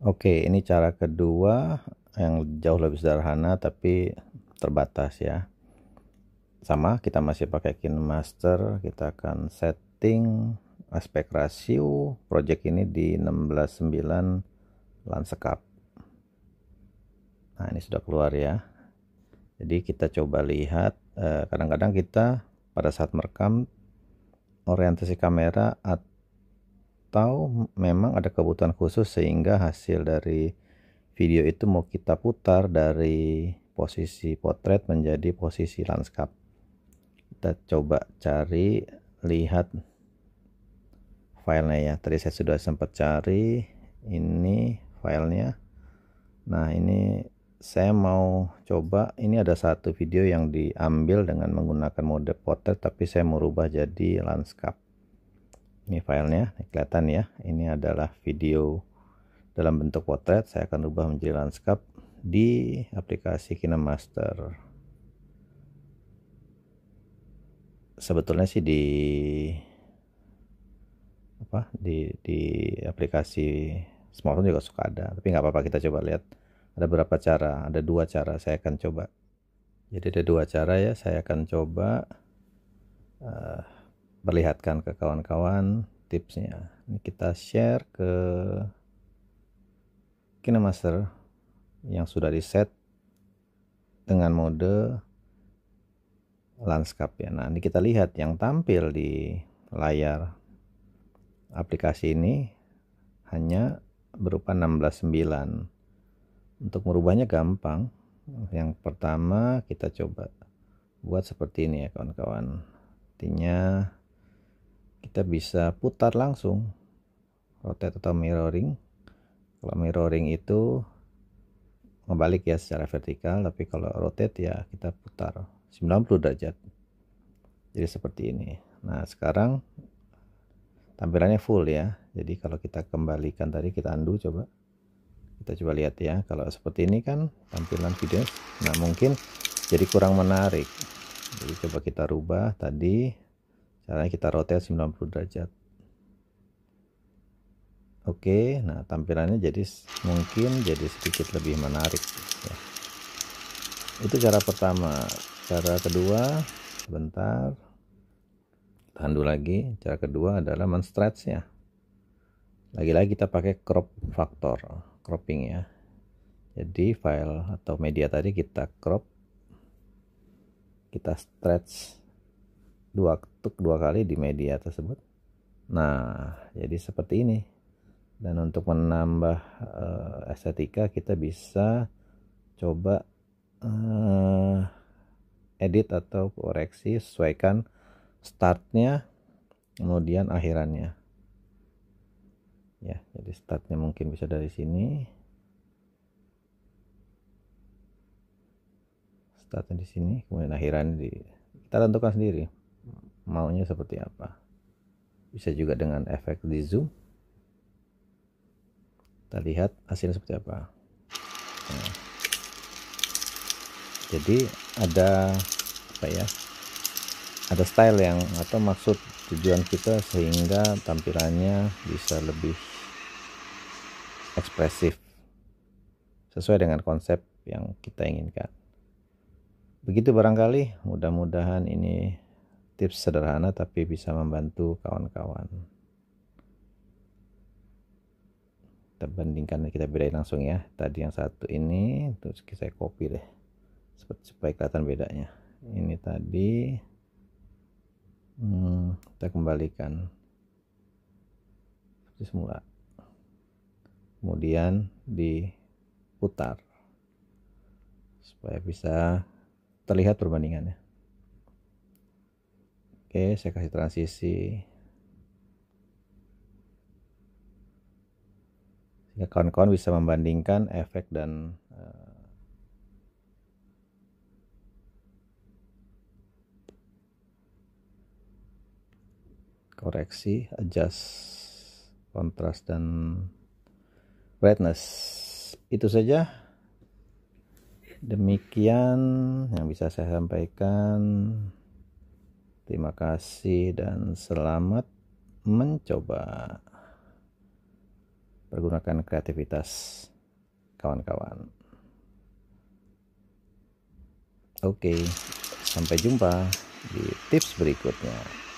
Oke, ini cara kedua yang jauh lebih sederhana tapi terbatas ya. Sama, kita masih pakai KineMaster, kita akan setting aspek rasio project ini di 169 landscape. Nah, ini sudah keluar ya. Jadi kita coba lihat eh, kadang-kadang kita pada saat merekam orientasi kamera atau atau memang ada kebutuhan khusus sehingga hasil dari video itu mau kita putar dari posisi potret menjadi posisi lanskap kita coba cari lihat filenya ya tadi saya sudah sempat cari ini filenya nah ini saya mau coba ini ada satu video yang diambil dengan menggunakan mode potret tapi saya merubah jadi lanskap ini filenya kelihatan ya ini adalah video dalam bentuk potret saya akan ubah menjadi landscape di aplikasi KineMaster sebetulnya sih di apa di di aplikasi smartphone juga suka ada tapi nggak apa-apa kita coba lihat ada berapa cara ada dua cara saya akan coba jadi ada dua cara ya saya akan coba uh, perlihatkan ke kawan-kawan tipsnya ini kita share ke KineMaster yang sudah di set dengan mode landscape ya nah ini kita lihat yang tampil di layar aplikasi ini hanya berupa 169 untuk merubahnya gampang yang pertama kita coba buat seperti ini ya kawan-kawan artinya kita bisa putar langsung rotate atau mirroring kalau mirroring itu membalik ya secara vertikal tapi kalau rotate ya kita putar 90 derajat jadi seperti ini nah sekarang tampilannya full ya jadi kalau kita kembalikan tadi kita undo coba kita coba lihat ya kalau seperti ini kan tampilan video nah mungkin jadi kurang menarik jadi coba kita rubah tadi caranya kita rotate 90 derajat oke nah tampilannya jadi mungkin jadi sedikit lebih menarik ya. itu cara pertama cara kedua sebentar tahan dulu lagi cara kedua adalah menstretch ya lagi-lagi kita pakai crop factor cropping ya jadi file atau media tadi kita crop kita stretch dua ketuk dua kali di media tersebut nah jadi seperti ini dan untuk menambah uh, estetika kita bisa coba uh, edit atau koreksi sesuaikan startnya kemudian akhirannya ya jadi startnya mungkin bisa dari sini startnya di sini kemudian akhirannya di kita tentukan sendiri maunya seperti apa bisa juga dengan efek di zoom kita lihat hasilnya seperti apa nah. jadi ada apa ya ada style yang atau maksud tujuan kita sehingga tampilannya bisa lebih ekspresif sesuai dengan konsep yang kita inginkan begitu barangkali mudah-mudahan ini tips sederhana tapi bisa membantu kawan-kawan. Kita bandingkan, kita bedain langsung ya. Tadi yang satu ini, terus saya copy deh, supaya kelihatan bedanya. Ini tadi, hmm, kita kembalikan seperti semula. Kemudian diputar supaya bisa terlihat perbandingannya. Oke, saya kasih transisi. Sehingga kawan-kawan bisa membandingkan efek dan eh, koreksi, adjust kontras dan brightness. Itu saja. Demikian yang bisa saya sampaikan. Terima kasih dan selamat mencoba. Pergunakan kreativitas kawan-kawan. Oke, sampai jumpa di tips berikutnya.